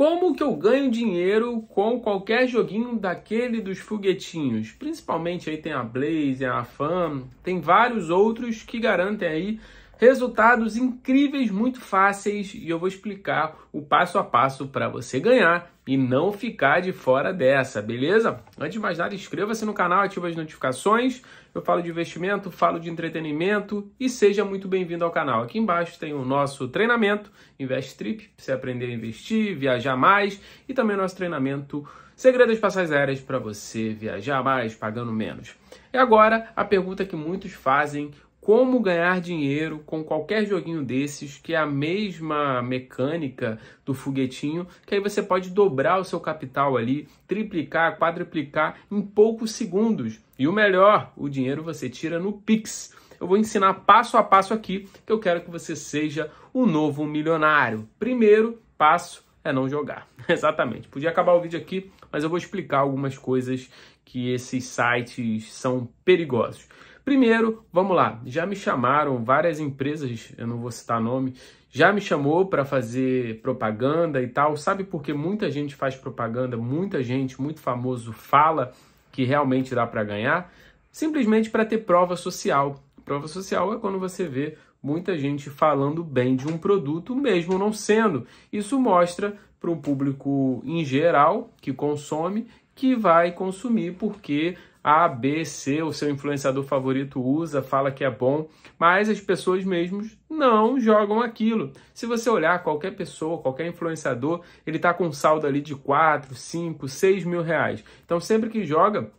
Como que eu ganho dinheiro com qualquer joguinho daquele dos foguetinhos? Principalmente aí tem a Blaze, a Fam, tem vários outros que garantem aí resultados incríveis, muito fáceis e eu vou explicar o passo a passo para você ganhar e não ficar de fora dessa, beleza? Antes de mais nada, inscreva-se no canal, ative as notificações. Eu falo de investimento, falo de entretenimento e seja muito bem-vindo ao canal. Aqui embaixo tem o nosso treinamento Invest Trip, para você aprender a investir, viajar mais e também o nosso treinamento Segredos Passais Aéreas para você viajar mais pagando menos. E agora a pergunta que muitos fazem como ganhar dinheiro com qualquer joguinho desses, que é a mesma mecânica do foguetinho, que aí você pode dobrar o seu capital ali, triplicar, quadruplicar em poucos segundos. E o melhor, o dinheiro você tira no Pix. Eu vou ensinar passo a passo aqui, que eu quero que você seja um novo milionário. Primeiro passo é não jogar. Exatamente. Podia acabar o vídeo aqui, mas eu vou explicar algumas coisas que esses sites são perigosos. Primeiro, vamos lá, já me chamaram várias empresas, eu não vou citar nome, já me chamou para fazer propaganda e tal. Sabe por que muita gente faz propaganda, muita gente, muito famoso fala que realmente dá para ganhar? Simplesmente para ter prova social. Prova social é quando você vê muita gente falando bem de um produto, mesmo não sendo. Isso mostra para o público em geral que consome que vai consumir porque a, B, C, o seu influenciador favorito usa, fala que é bom, mas as pessoas mesmas não jogam aquilo. Se você olhar qualquer pessoa, qualquer influenciador, ele está com um saldo ali de 4, 5, 6 mil reais. Então sempre que joga,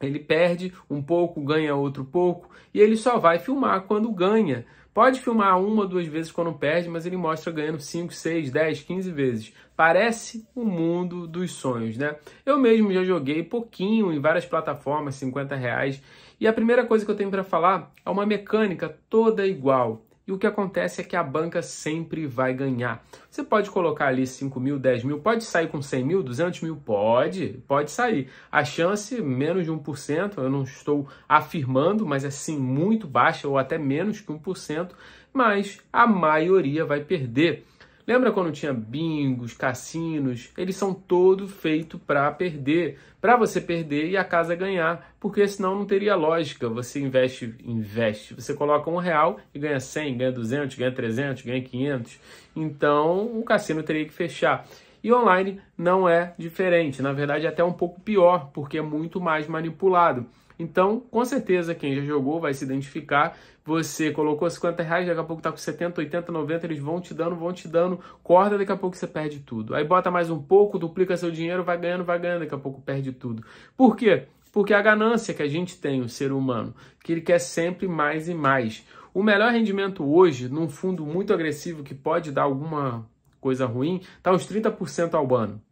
ele perde um pouco, ganha outro pouco, e ele só vai filmar quando ganha. Pode filmar uma ou duas vezes quando perde, mas ele mostra ganhando 5, 6, 10, 15 vezes. Parece o um mundo dos sonhos, né? Eu mesmo já joguei pouquinho em várias plataformas, 50 reais, e a primeira coisa que eu tenho para falar é uma mecânica toda igual e o que acontece é que a banca sempre vai ganhar. Você pode colocar ali 5 mil, 10 mil, pode sair com 100 mil, 200 mil? Pode, pode sair. A chance, menos de 1%, eu não estou afirmando, mas é muito baixa ou até menos que 1%, mas a maioria vai perder. Lembra quando tinha bingos, cassinos? Eles são todo feito para perder, para você perder e a casa ganhar, porque senão não teria lógica. Você investe, investe, você coloca um real e ganha 100, ganha 200, ganha 300, ganha 500. Então o cassino teria que fechar. E online não é diferente, na verdade é até um pouco pior, porque é muito mais manipulado. Então, com certeza, quem já jogou vai se identificar. Você colocou 50 reais, daqui a pouco tá com 70, 80, 90, eles vão te dando, vão te dando, corda, daqui a pouco você perde tudo. Aí bota mais um pouco, duplica seu dinheiro, vai ganhando, vai ganhando, daqui a pouco perde tudo. Por quê? Porque a ganância que a gente tem, o ser humano, que ele quer sempre mais e mais. O melhor rendimento hoje, num fundo muito agressivo que pode dar alguma coisa ruim, tá uns 30% ao ano.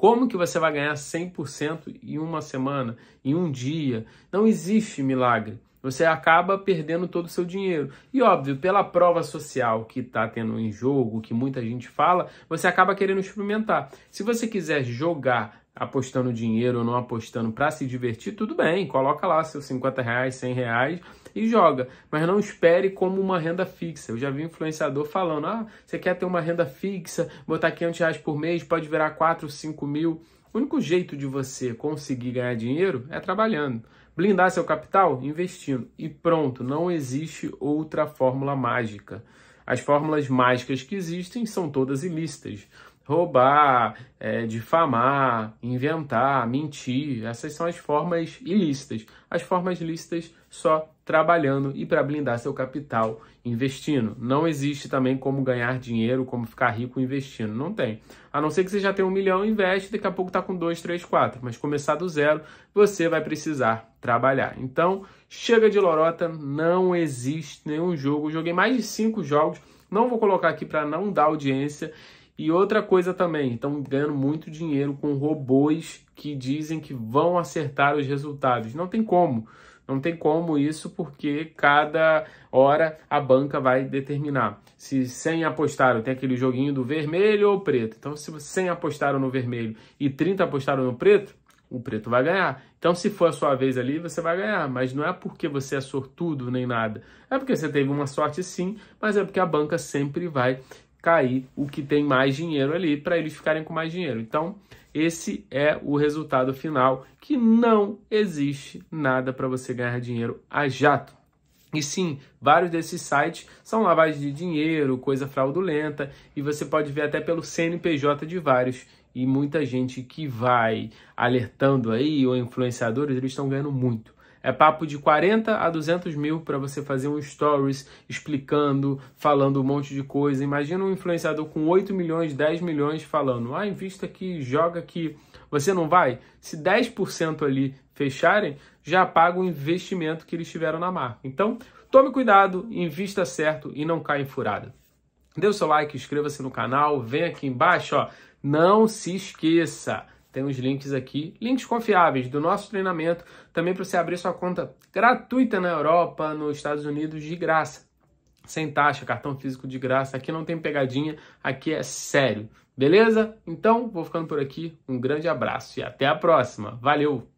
Como que você vai ganhar 100% em uma semana, em um dia? Não existe milagre. Você acaba perdendo todo o seu dinheiro. E óbvio, pela prova social que está tendo em jogo, que muita gente fala, você acaba querendo experimentar. Se você quiser jogar apostando dinheiro ou não apostando para se divertir, tudo bem, coloca lá seus 50 reais, 100 reais e joga. Mas não espere como uma renda fixa. Eu já vi influenciador falando, ah, você quer ter uma renda fixa, botar 500 reais por mês, pode virar 4, 5 mil. O único jeito de você conseguir ganhar dinheiro é trabalhando. Blindar seu capital? Investindo. E pronto, não existe outra fórmula mágica. As fórmulas mágicas que existem são todas ilícitas roubar, é, difamar, inventar, mentir. Essas são as formas ilícitas. As formas lícitas só trabalhando e para blindar seu capital investindo. Não existe também como ganhar dinheiro, como ficar rico investindo. Não tem. A não ser que você já tenha um milhão, investe, daqui a pouco está com dois, três, quatro. Mas começar do zero, você vai precisar trabalhar. Então, chega de lorota, não existe nenhum jogo. joguei mais de cinco jogos, não vou colocar aqui para não dar audiência e outra coisa também, estão ganhando muito dinheiro com robôs que dizem que vão acertar os resultados. Não tem como. Não tem como isso, porque cada hora a banca vai determinar. Se sem apostaram, tem aquele joguinho do vermelho ou preto. Então, se 100 apostaram no vermelho e 30 apostaram no preto, o preto vai ganhar. Então, se for a sua vez ali, você vai ganhar. Mas não é porque você é sortudo nem nada. É porque você teve uma sorte sim, mas é porque a banca sempre vai cair o que tem mais dinheiro ali para eles ficarem com mais dinheiro. Então, esse é o resultado final que não existe nada para você ganhar dinheiro a jato. E sim, vários desses sites são lavagem de dinheiro, coisa fraudulenta, e você pode ver até pelo CNPJ de vários. E muita gente que vai alertando aí, ou influenciadores, eles estão ganhando muito. É papo de 40 a 200 mil para você fazer um stories explicando, falando um monte de coisa. Imagina um influenciador com 8 milhões, 10 milhões falando: ah, invista aqui, joga aqui. Você não vai? Se 10% ali fecharem, já paga o investimento que eles tiveram na marca. Então, tome cuidado, invista certo e não caia em furada. Dê o seu like, inscreva-se no canal, vem aqui embaixo, ó. Não se esqueça. Tem os links aqui, links confiáveis do nosso treinamento, também para você abrir sua conta gratuita na Europa, nos Estados Unidos, de graça. Sem taxa, cartão físico de graça. Aqui não tem pegadinha, aqui é sério. Beleza? Então, vou ficando por aqui. Um grande abraço e até a próxima. Valeu!